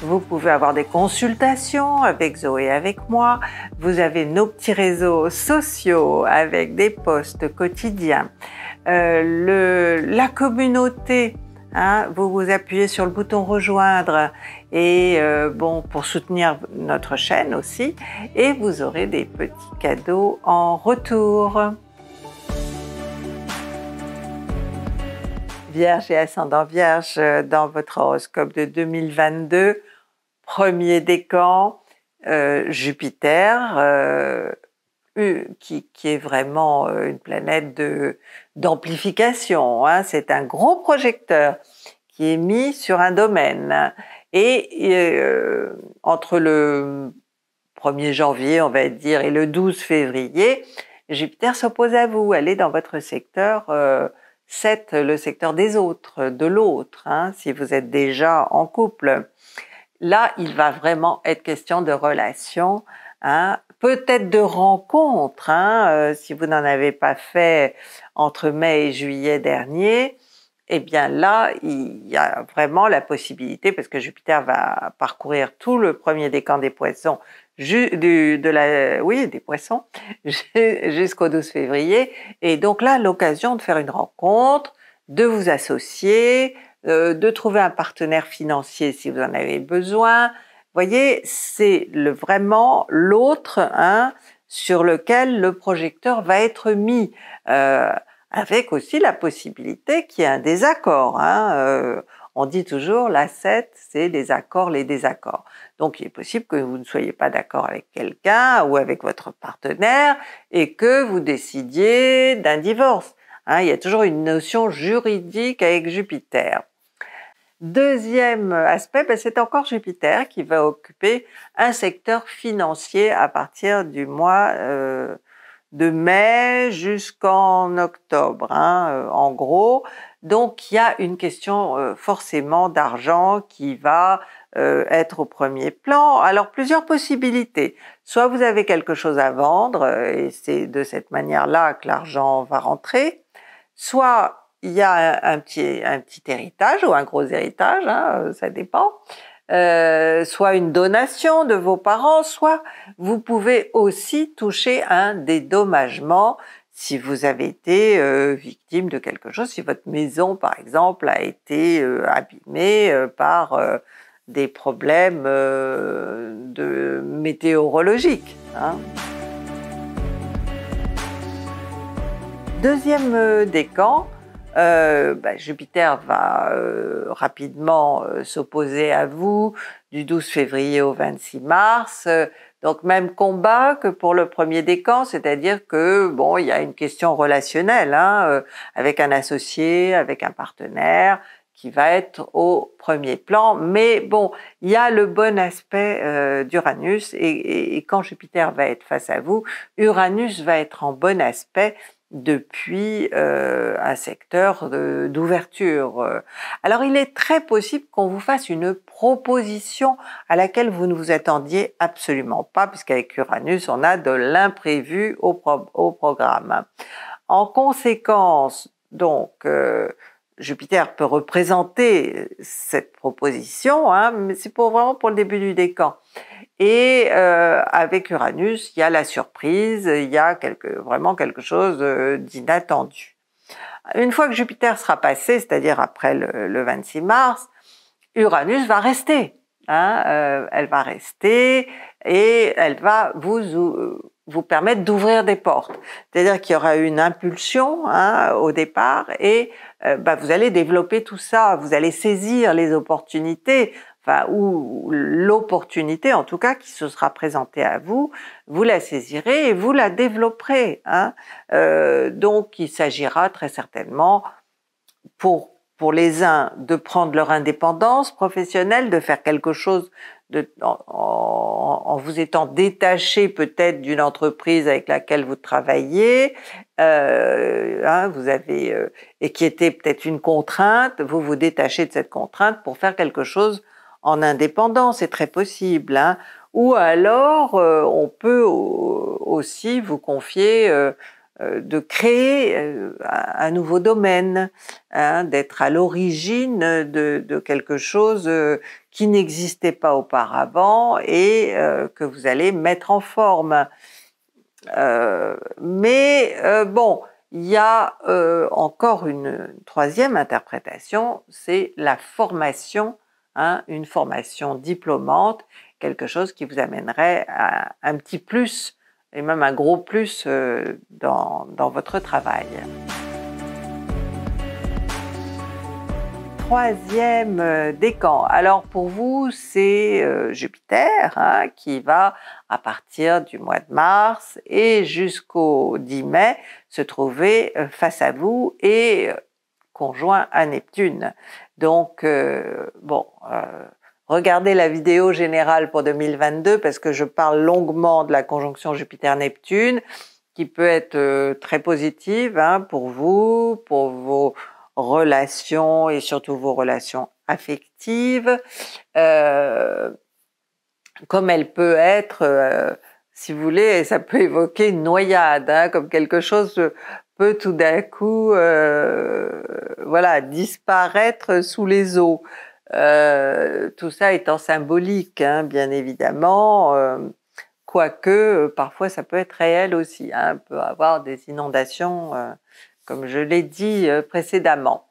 Vous pouvez avoir des consultations avec Zoé, et avec moi. Vous avez nos petits réseaux sociaux avec des posts quotidiens. Euh, la communauté hein, vous vous appuyez sur le bouton rejoindre et euh, bon pour soutenir notre chaîne aussi et vous aurez des petits cadeaux en retour. Vierge et ascendant Vierge euh, dans votre horoscope de 2022, premier décan, euh, Jupiter, euh, qui, est vraiment euh, une planète d'amplification. Hein. C'est un gros projecteur qui est mis sur un domaine. Et, euh, entre le 1er janvier, on va dire, et le 12 février, Jupiter s'oppose à vous. Elle est dans votre secteur 7, le secteur des autres, de l'autre, hein, si vous êtes déjà en couple. Là, il va vraiment être question de relations, hein. peut-être de rencontres, hein, euh, si vous n'en avez pas fait entre mai et juillet dernier. Eh bien là, il y a vraiment la possibilité, parce que Jupiter va parcourir tout le premier décan des poissons, du, de la, oui, des poissons, jusqu'au 12 février. Et donc là, l'occasion de faire une rencontre, de vous associer, euh, de trouver un partenaire financier si vous en avez besoin. Vous voyez, c'est le, vraiment l'autre hein, sur lequel le projecteur va être mis, euh, avec aussi la possibilité qu'il y ait un désaccord. Hein, euh, on dit toujours l'asset, c'est les accords, les désaccords. Donc il est possible que vous ne soyez pas d'accord avec quelqu'un ou avec votre partenaire et que vous décidiez d'un divorce. Hein, il y a toujours une notion juridique avec Jupiter. Deuxième aspect, ben, c'est encore Jupiter qui va occuper un secteur financier à partir du mois euh, de mai jusqu'en octobre, hein, euh, en gros. Donc il y a une question euh, forcément d'argent qui va être au premier plan. Alors plusieurs possibilités. Soit vous avez quelque chose à vendre et c'est de cette manière-là que l'argent va rentrer. Soit il y a un petit, un petit héritage ou un gros héritage, hein, euh, ça dépend. Euh, soit une donation de vos parents, soit vous pouvez aussi toucher un dédommagement si vous avez été euh, victime de quelque chose, si votre maison par exemple a été abîmée par des problèmes de météorologiques. Hein. Deuxième décan, euh, bah, Jupiter va euh, rapidement euh, s'opposer à vous du 12 février au 26 mars. Euh, donc même combat que pour le premier décan, c'est-à-dire que bon, il y a une question relationnelle hein, avec un associé, avec un partenaire qui va être au premier plan. Mais bon, il y a le bon aspect d'Uranus et quand Jupiter va être face à vous, Uranus va être en bon aspect depuis euh, un secteur euh, d'ouverture. Alors il est très possible qu'on vous fasse une proposition à laquelle vous ne vous attendiez absolument pas, puisqu'avec Uranus, on a de l'imprévu au, programme. En conséquence, donc, euh, Jupiter peut représenter cette proposition, hein, mais c'est pour vraiment pour le début du décan. Et euh, avec Uranus, il y a la surprise, il y a quelque, vraiment quelque chose euh, d'inattendu. Une fois que Jupiter sera passé, c'est-à-dire après le, 26 mars, Uranus va rester. Hein, euh, elle va rester et elle va vous vous permettre d'ouvrir des portes. C'est-à-dire qu'il y aura une impulsion hein, au départ et euh, bah, vous allez développer tout ça, vous allez saisir les opportunités, enfin, ou l'opportunité en tout cas qui se sera présentée à vous, vous la saisirez et vous la développerez. Hein. Euh, donc il s'agira très certainement pour pour les uns de prendre leur indépendance professionnelle, de faire quelque chose en, vous étant détaché peut-être d'une entreprise avec laquelle vous travaillez, euh, hein, vous avez euh, et qui était peut-être une contrainte, vous vous détachez de cette contrainte pour faire quelque chose en indépendance, c'est très possible. Hein. Ou alors, euh, on peut aussi vous confier euh, euh, de créer euh, un nouveau domaine, hein, d'être à l'origine de, quelque chose euh, qui n'existait pas auparavant et que vous allez mettre en forme. mais bon, il y a encore une troisième interprétation, c'est la formation, hein, une formation diplômante, quelque chose qui vous amènerait à un petit plus et même un gros plus euh, dans, votre travail. Troisième euh, décan. Alors pour vous, c'est euh, Jupiter hein, qui va à partir du mois de mars et jusqu'au 10 mai se trouver face à vous et conjoint à Neptune. Donc, bon, Regardez la vidéo générale pour 2022 parce que je parle longuement de la conjonction Jupiter-Neptune qui peut être euh, très positive hein, pour vous, pour vos relations et surtout vos relations affectives, euh, comme elle peut être, euh, si vous voulez, ça peut évoquer une noyade, hein, comme quelque chose peut tout d'un coup, voilà, disparaître sous les eaux. Euh, tout ça étant symbolique, hein, bien évidemment, euh, quoique euh, parfois ça peut être réel aussi. Hein, on peut avoir des inondations, comme je l'ai dit précédemment.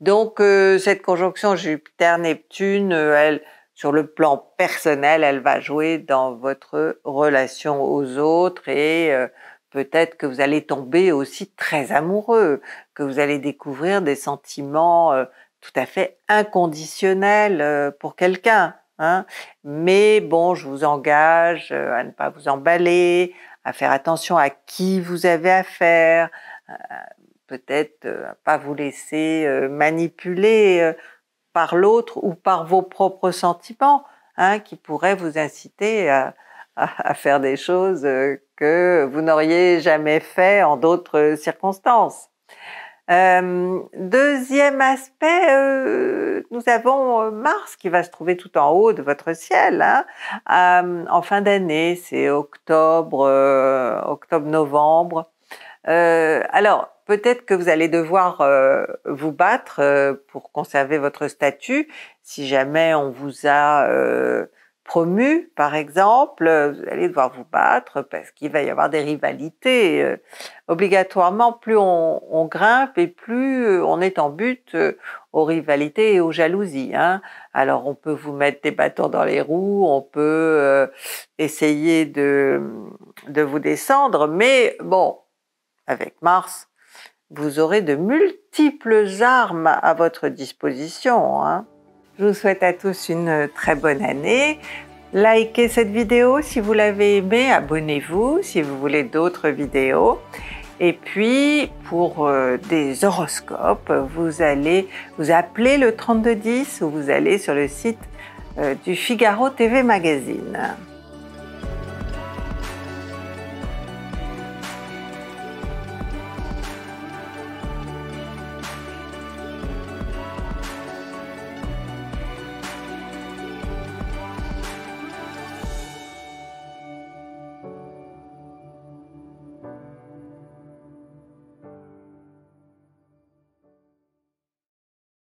Donc cette conjonction Jupiter-Neptune, elle, sur le plan personnel, elle va jouer dans votre relation aux autres et peut-être que vous allez tomber aussi très amoureux, que vous allez découvrir des sentiments tout à fait inconditionnel euh, pour quelqu'un. Hein. Mais bon, je vous engage euh, à ne pas vous emballer, à faire attention à qui vous avez affaire, euh, peut-être à pas vous laisser manipuler par l'autre ou par vos propres sentiments hein, qui pourraient vous inciter à faire des choses que vous n'auriez jamais fait en d'autres circonstances. Euh, deuxième aspect, euh, nous avons euh, Mars qui va se trouver tout en haut de votre ciel hein. en fin d'année, c'est octobre, octobre-novembre. alors, peut-être que vous allez devoir vous battre pour conserver votre statut si jamais on vous a promu, par exemple, euh, vous allez devoir vous battre parce qu'il va y avoir des rivalités. Euh, obligatoirement, plus on, grimpe et plus euh, on est en but aux rivalités et aux jalousies. Hein. Alors, on peut vous mettre des bâtons dans les roues, on peut essayer de, de vous descendre, mais bon, avec Mars, vous aurez de multiples armes à votre disposition. Hein. Je vous souhaite à tous une très bonne année. Likez cette vidéo si vous l'avez aimée, abonnez-vous si vous voulez d'autres vidéos. Et puis, pour euh, des horoscopes, vous allez vous appeler le 3210 ou vous allez sur le site euh, du Figaro TV Magazine.